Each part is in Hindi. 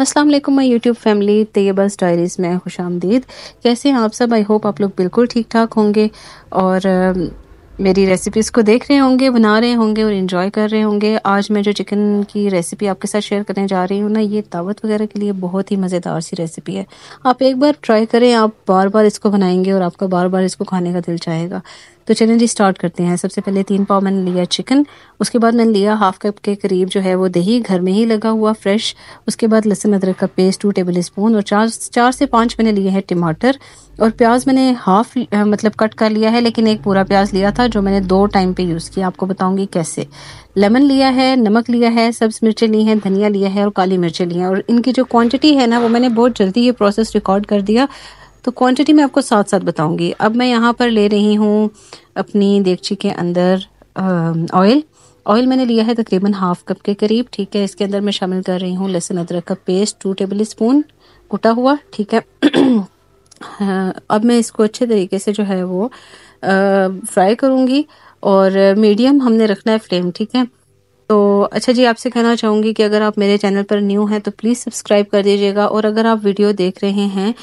Aslam my YouTube family Tayyaba's diaries में खुश आमदीद कैसे हैं आप सब आई होप आप लोग बिल्कुल ठीक ठाक होंगे और मेरी रेसिपीज़ को देख रहे होंगे बना रहे होंगे और इन्जॉय कर रहे होंगे आज मैं जो चिकन की रेसिपी आपके साथ शेयर करने जा रही हूँ ना ये दावत वगैरह के लिए बहुत ही मज़ेदार सी रेसिपी है आप एक बार ट्राई करें आप बार बार इसको बनाएंगे और आपका बार बार इसको खाने का दिल चाहेगा तो चलिए जी स्टार्ट करते हैं सबसे पहले तीन पाव मैंने लिया चिकन उसके बाद मैंने लिया हाफ कप के करीब जो है वो दही घर में ही लगा हुआ फ्रेश उसके बाद लहसुन अदरक का पेस्ट टू टेबल स्पून और चार चार से पाँच मैंने लिए हैं टमाटर और प्याज मैंने हाफ मतलब कट कर लिया है लेकिन एक पूरा प्याज लिया था जो मैंने दो टाइम पे यूज़ किया आपको बताऊंगी कैसे लेमन लिया है नमक लिया है सब्ज़ मिर्चें ली हैं धनिया लिया है और काली मिर्चें ली हैं और इनकी जो क्वांटिटी है ना वो मैंने बहुत जल्दी ये प्रोसेस रिकॉर्ड कर दिया तो क्वांटिटी मैं आपको साथ साथ बताऊंगी अब मैं यहाँ पर ले रही हूँ अपनी देगची के अंदर ऑयल ऑयल मैंने लिया है तकरीबन हाफ कप के करीब ठीक है इसके अंदर मैं शामिल कर रही हूँ लहसुन अदरक का पेस्ट टू टेबल स्पून कुटा हुआ ठीक है हाँ, अब मैं इसको अच्छे तरीके से जो है वो फ्राई करूँगी और मीडियम हमने रखना है फ्लेम ठीक है तो अच्छा जी आपसे कहना चाहूँगी कि अगर आप मेरे चैनल पर न्यू हैं तो प्लीज़ सब्सक्राइब कर दीजिएगा और अगर आप वीडियो देख रहे हैं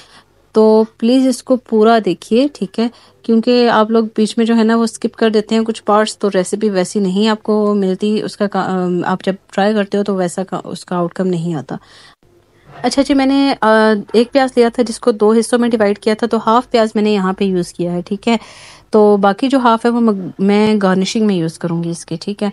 तो प्लीज़ इसको पूरा देखिए ठीक है क्योंकि आप लोग बीच में जो है ना वो स्किप कर देते हैं कुछ पार्ट्स तो रेसिपी वैसी नहीं आपको मिलती उसका आप जब ट्राई करते हो तो वैसा का, उसका आउटकम नहीं आता अच्छा जी मैंने एक प्याज लिया था जिसको दो हिस्सों में डिवाइड किया था तो हाफ़ प्याज मैंने यहाँ पे यूज़ किया है ठीक है तो बाकी जो हाफ़ है वो मैं गार्निशिंग में यूज़ करूँगी इसके ठीक है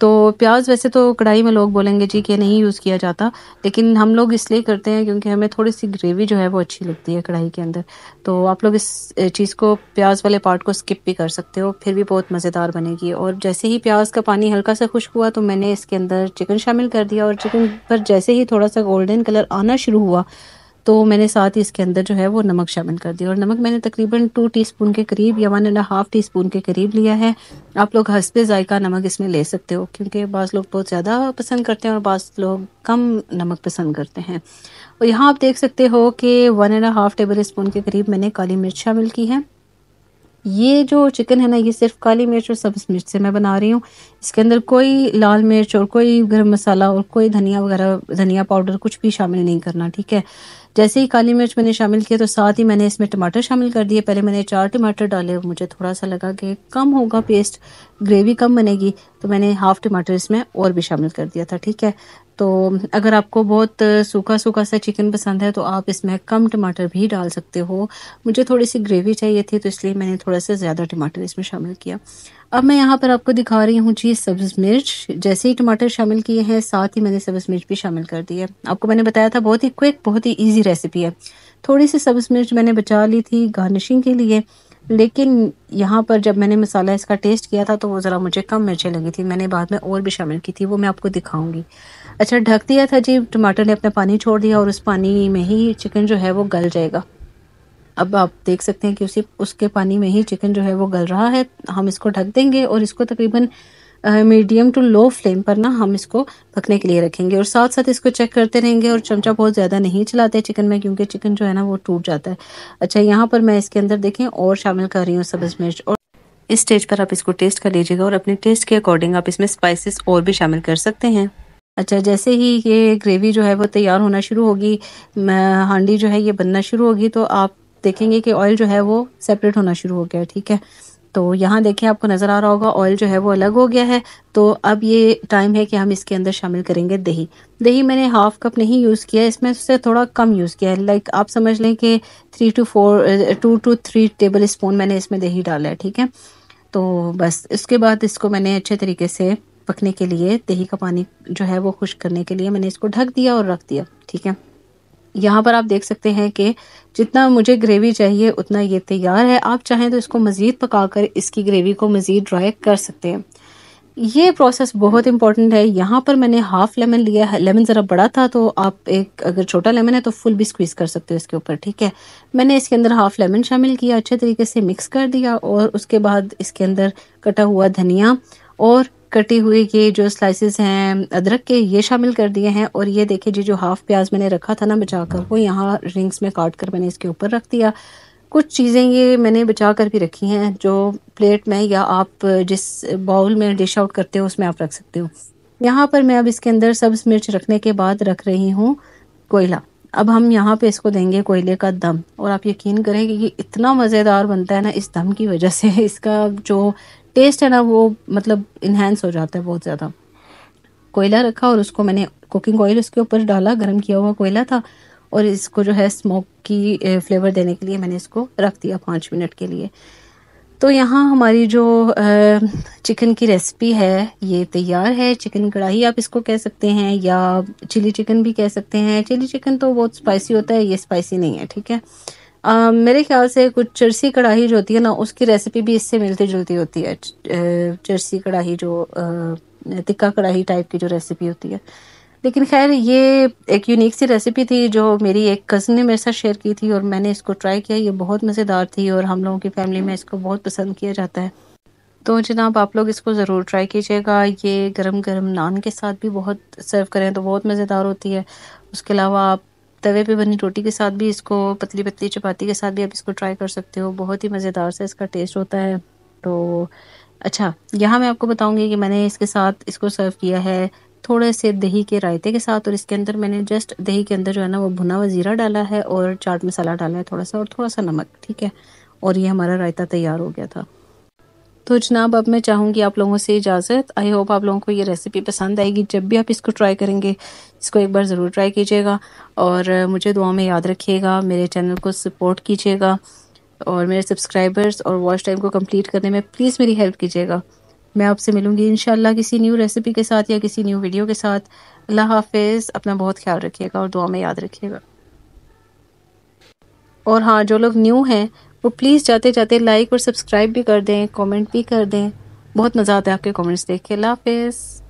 तो प्याज वैसे तो कढ़ाई में लोग बोलेंगे जी कि नहीं यूज़ किया जाता लेकिन हम लोग इसलिए करते हैं क्योंकि हमें थोड़ी सी ग्रेवी जो है वो अच्छी लगती है कढ़ाई के अंदर तो आप लोग इस चीज़ को प्याज वाले पार्ट को स्किप भी कर सकते हो फिर भी बहुत मज़ेदार बनेगी और जैसे ही प्याज का पानी हल्का सा खुश्क हुआ तो मैंने इसके अंदर चिकन शामिल कर दिया और चिकन पर जैसे ही थोड़ा सा गोल्डन कलर आना शुरू हुआ तो मैंने साथ ही इसके अंदर जो है वो नमक शामिल कर दिया और नमक मैंने तकरीबन टू स्पून के करीब या one and half teaspoon के करीब लिया है आप लोग हंसते जायका नमक इसमें ले सकते हो क्योंकि बाज़ लोग बहुत ज़्यादा पसंद करते हैं और बाज़ लोग कम नमक पसंद करते हैं और यहाँ आप देख सकते हो कि one and half tablespoon के करीब मैंने काली मिर्च शामिल की है ये जो चिकन है ना ये सिर्फ काली मिर्च और सब्ज़ मिर्च से मैं बना रही हूँ इसके अंदर कोई लाल मिर्च और कोई गर्म मसाला और कोई धनिया वगैरह धनिया पाउडर कुछ भी शामिल नहीं करना ठीक है जैसे ही काली मिर्च मैंने शामिल किया तो साथ ही मैंने इसमें टमाटर शामिल कर दिए पहले मैंने चार टमाटर डाले और मुझे थोड़ा सा लगा कि कम होगा पेस्ट ग्रेवी कम बनेगी तो मैंने हाफ़ टमाटर इसमें और भी शामिल कर दिया था ठीक है तो अगर आपको बहुत सूखा सूखा सा चिकन पसंद है तो आप इसमें कम टमाटर भी डाल सकते हो मुझे थोड़ी सी ग्रेवी चाहिए थी तो इसलिए मैंने थोड़ा सा ज़्यादा टमाटर इसमें शामिल किया अब मैं यहाँ पर आपको दिखा रही हूँ जी सब्ज़ मिर्च जैसे ही टमाटर शामिल किए हैं साथ ही मैंने सब्ज़ मिर्च भी शामिल कर दी है आपको मैंने बताया था बहुत ही क्विक बहुत ही ईजी रेसिपी है थोड़ी सी सब्ज़ मिर्च मैंने बचा ली थी गार्निशिंग के लिए लेकिन यहाँ पर जब मैंने मसाला इसका टेस्ट किया था तो वो ज़रा मुझे कम मिर्चें लगी थी मैंने बाद में और भी शामिल की थी वो मैं आपको दिखाऊंगी अच्छा ढक दिया था जी टमाटर ने अपना पानी छोड़ दिया और उस पानी में ही चिकन जो है वो गल जाएगा अब आप देख सकते हैं कि उसी उसके पानी में ही चिकन जो है वो गल रहा है हम इसको ढक देंगे और इसको तकरीबन मीडियम टू लो फ्लेम पर ना हम इसको पकने के लिए रखेंगे और साथ साथ इसको चेक करते रहेंगे और चमचा बहुत ज़्यादा नहीं चलाते चिकन में क्योंकि चिकन जो है ना वो टूट जाता है अच्छा यहाँ पर मैं इसके अंदर देखें और शामिल कर रही हूँ सब्ज़ मिर्च और इस स्टेज पर आप इसको टेस्ट कर लीजिएगा और अपने टेस्ट के अकॉर्डिंग आप इसमें स्पाइसिस और भी शामिल कर सकते हैं अच्छा जैसे ही ये ग्रेवी जो है वो तैयार होना शुरू होगी हांडी जो है ये बनना शुरू होगी तो आप देखेंगे कि ऑयल जो है वो सेपरेट होना शुरू हो गया ठीक है तो यहाँ देखें आपको नज़र आ रहा होगा ऑयल जो है वो अलग हो गया है तो अब ये टाइम है कि हम इसके अंदर शामिल करेंगे दही दही मैंने हाफ कप नहीं यूज़ किया इसमें उससे थोड़ा कम यूज़ किया है लाइक आप समझ लें कि three to four two to three tablespoon मैंने इसमें दही डाला है ठीक है तो बस इसके बाद इसको मैंने अच्छे तरीके से पकने के लिए दही का पानी जो है वो खुश करने के लिए मैंने इसको ढक दिया और रख दिया ठीक है यहाँ पर आप देख सकते हैं कि जितना मुझे ग्रेवी चाहिए उतना ये तैयार है आप चाहें तो इसको मज़ीद पकाकर इसकी ग्रेवी को मज़ीद ड्राई कर सकते हैं ये प्रोसेस बहुत इंपॉर्टेंट है यहाँ पर मैंने हाफ़ लेमन लिया है लेमन ज़रा बड़ा था तो आप एक अगर छोटा लेमन है तो फुल भी स्क्वीज़ कर सकते हो इसके ऊपर ठीक है मैंने इसके अंदर हाफ़ लेमन शामिल किया अच्छे तरीके से मिक्स कर दिया और उसके बाद इसके अंदर कटा हुआ धनिया और कटी हुई ये जो स्लाइसेस हैं अदरक के ये शामिल कर दिए हैं और ये देखिए जी जो हाफ प्याज मैंने रखा था ना बचा कर वो यहाँ रिंग्स में काट कर मैंने इसके ऊपर रख दिया कुछ चीज़ें ये मैंने बचा कर भी रखी हैं जो प्लेट में या आप जिस बाउल में डिश आउट करते हो उसमें आप रख सकते हो यहाँ पर मैं अब इसके अंदर सब्ज़ मिर्च रखने के बाद रख रही हूँ कोयला अब हम यहाँ पे इसको देंगे कोयले का दम और आप यकीन करें कि इतना मज़ेदार बनता है ना इस दम की वजह से इसका जो टेस्ट है ना वो मतलब इन्हेंस हो जाता है बहुत ज़्यादा कोयला रखा और उसको मैंने कुकिंग ऑयल उसके ऊपर डाला गर्म किया हुआ कोयला था और इसको जो है स्मोक की फ्लेवर देने के लिए मैंने इसको रख दिया पाँच मिनट के लिए तो यहाँ हमारी जो चिकन की रेसिपी है ये तैयार है चिकन कढ़ाई आप इसको कह सकते हैं या चिली चिकन भी कह सकते हैं चिली चिकन तो बहुत स्पाइसी होता है ये स्पाइसी नहीं है ठीक है आ, मेरे ख्याल से कुछ चर्सी कढ़ाई जो होती है ना उसकी रेसिपी भी इससे मिलती जुलती होती है चर्सी कढ़ाई जो तिक्का कढ़ाई टाइप की जो रेसिपी होती है लेकिन खैर ये एक यूनिक सी रेसिपी थी जो मेरी एक कज़न ने मेरे साथ शेयर की थी और मैंने इसको ट्राई किया ये बहुत मज़ेदार थी और हम लोगों की फैमिली में इसको बहुत पसंद किया जाता है तो जनाब आप लोग इसको ज़रूर ट्राई कीजिएगा ये गरम गरम नान के साथ भी बहुत सर्व करें तो बहुत मज़ेदार होती है उसके अलावा आप तवे पे बनी रोटी के साथ भी इसको पतली पतली चपाती के साथ भी आप इसको ट्राई कर सकते हो बहुत ही मज़ेदार से इसका टेस्ट होता है तो अच्छा यहाँ मैं आपको बताऊँगी कि मैंने इसके साथ इसको सर्व किया है थोड़े से दही के रायते के साथ और इसके अंदर मैंने जस्ट दही के अंदर जो है ना वो भुना हुआ ज़ीरा डाला है और चाट मसाला डाला है थोड़ा सा और थोड़ा सा नमक ठीक है और ये हमारा रायता तैयार हो गया था तो जनाब अब मैं चाहूँगी आप लोगों से इजाज़त आई होप आप लोगों को ये रेसिपी पसंद आएगी जब भी आप इसको ट्राई करेंगे इसको एक बार ज़रूर ट्राई कीजिएगा और मुझे दुआ में याद रखिएगा मेरे चैनल को सपोर्ट कीजिएगा और मेरे सब्सक्राइबर्स और वॉच टाइम को कंप्लीट करने में प्लीज़ मेरी हेल्प कीजिएगा मैं आपसे मिलूंगी इन किसी न्यू रेसिपी के साथ या किसी न्यू वीडियो के साथ अल्लाह हाफिज़ अपना बहुत ख्याल रखिएगा और दुआ में याद रखिएगा और हाँ जो लोग न्यू हैं वो प्लीज़ जाते जाते लाइक और सब्सक्राइब भी कर दें कमेंट भी कर दें बहुत मज़ा आता है आपके कमेंट्स देख के अल्लाह हाफिज़